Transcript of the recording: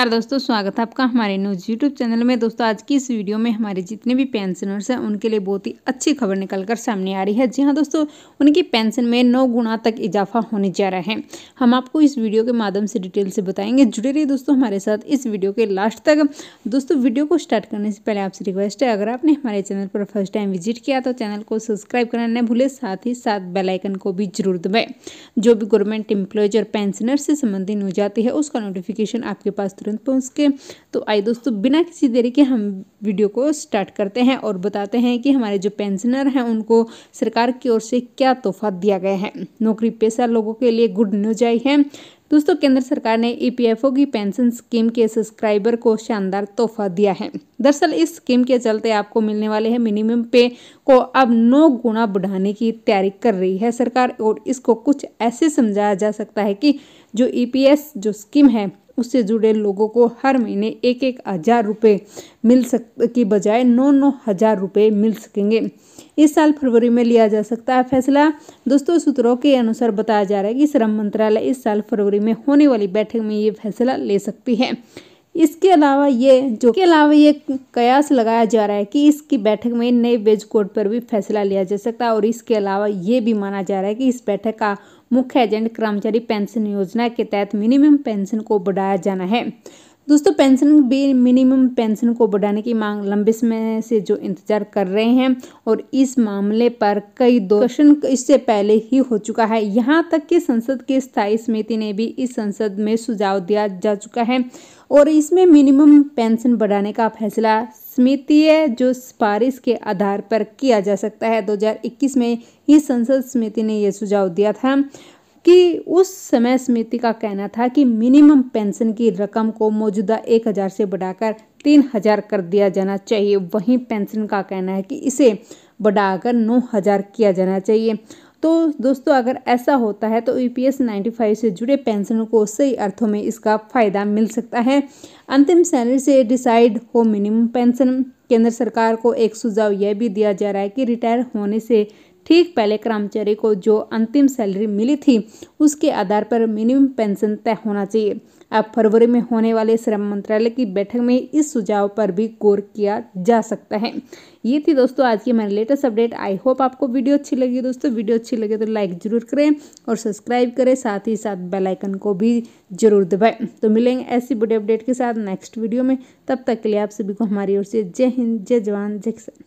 नमस्कार दोस्तों स्वागत है आपका हमारे न्यूज़ यूट्यूब चैनल में दोस्तों आज की इस वीडियो में हमारे जितने भी पेंशनर्स हैं उनके लिए बहुत ही अच्छी खबर निकलकर सामने आ रही है जी हाँ दोस्तों उनकी पेंशन में नौ गुना तक इजाफा होने जा रहा है हम आपको इस वीडियो के माध्यम से डिटेल से बताएंगे जुड़े रहिए दोस्तों हमारे साथ इस वीडियो के लास्ट तक दोस्तों वीडियो को स्टार्ट करने से पहले आपसे रिक्वेस्ट है अगर आपने हमारे चैनल पर फर्स्ट टाइम विजिट किया तो चैनल को सब्सक्राइब करना न भूले साथ ही साथ बेलाइकन को भी जरूर दबाएँ जो भी गवर्नमेंट एम्प्लॉयज और पेंशनर से संबंधित न्यूज आती है उसका नोटिफिकेशन आपके पास तुरंत तुरंत पहुँच के तो आइए दोस्तों बिना किसी देरी के हम वीडियो को स्टार्ट करते हैं और बताते हैं कि हमारे जो पेंशनर हैं उनको सरकार की ओर से क्या तोहफा दिया गया है नौकरी पेशा लोगों के लिए गुड न्यूज आई है दोस्तों केंद्र सरकार ने ईपीएफओ e की पेंशन स्कीम के सब्सक्राइबर को शानदार तोहफा दिया है दरअसल इस स्कीम के चलते आपको मिलने वाले हैं मिनिमम पे को अब नौ गुना बढ़ाने की तैयारी कर रही है सरकार और इसको कुछ ऐसे समझाया जा सकता है कि जो ई e जो स्कीम है उससे जुड़े लोगों को हर महीने एक एक हज़ार रुपये मिल सक की बजाय नौ नौ हज़ार रुपये मिल सकेंगे इस साल फरवरी में लिया जा सकता है फैसला दोस्तों सूत्रों के अनुसार बताया जा रहा है कि श्रम मंत्रालय इस साल फरवरी में होने वाली बैठक में ये फैसला ले सकती है इसके अलावा ये जो के अलावा ये कयास लगाया जा रहा है कि इसकी बैठक में नए वेज कोड पर भी फैसला लिया जा सकता है और इसके अलावा ये भी माना जा रहा है कि इस बैठक का मुख्य एजेंड कर्मचारी पेंशन योजना के तहत मिनिमम पेंशन को बढ़ाया जाना है दोस्तों पेंशन भी मिनिमम पेंशन को बढ़ाने की मांग लंबे समय से जो इंतजार कर रहे हैं और इस मामले पर कई दो इससे पहले ही हो चुका है यहाँ तक कि संसद की स्थायी समिति ने भी इस संसद में सुझाव दिया जा चुका है और इसमें मिनिमम पेंशन बढ़ाने का फैसला है जो सिफारिश के आधार पर किया जा सकता है 2021 में ही संसद समिति ने यह सुझाव दिया था कि उस समय समिति का कहना था कि मिनिमम पेंशन की रकम को मौजूदा एक हज़ार से बढ़ाकर तीन हज़ार कर दिया जाना चाहिए वहीं पेंशन का कहना है कि इसे बढ़ाकर नौ हज़ार किया जाना चाहिए तो दोस्तों अगर ऐसा होता है तो E P S ninety five से जुड़े पेंशनों को सही अर्थों में इसका फ़ायदा मिल सकता है अंतिम सैलरी से डिसाइड हो मिनिमम पेंशन केंद्र सरकार को एक सुझाव यह भी दिया जा रहा है कि रिटायर होने से ठीक पहले कर्मचारी को जो अंतिम सैलरी मिली थी उसके आधार पर मिनिमम पेंशन तय होना चाहिए अब फरवरी में होने वाले श्रम मंत्रालय की बैठक में इस सुझाव पर भी गौर किया जा सकता है ये थी दोस्तों आज की हमारी लेटेस्ट अपडेट आई होप आपको वीडियो अच्छी लगी दोस्तों वीडियो अच्छी लगे तो लाइक ज़रूर करें और सब्सक्राइब करें साथ ही साथ बेल आइकन को भी जरूर दबाएं तो मिलेंगे ऐसी बड़ी अपडेट के साथ नेक्स्ट वीडियो में तब तक के लिए आप सभी को हमारी ओर से जय हिंद जय जवान जय किसान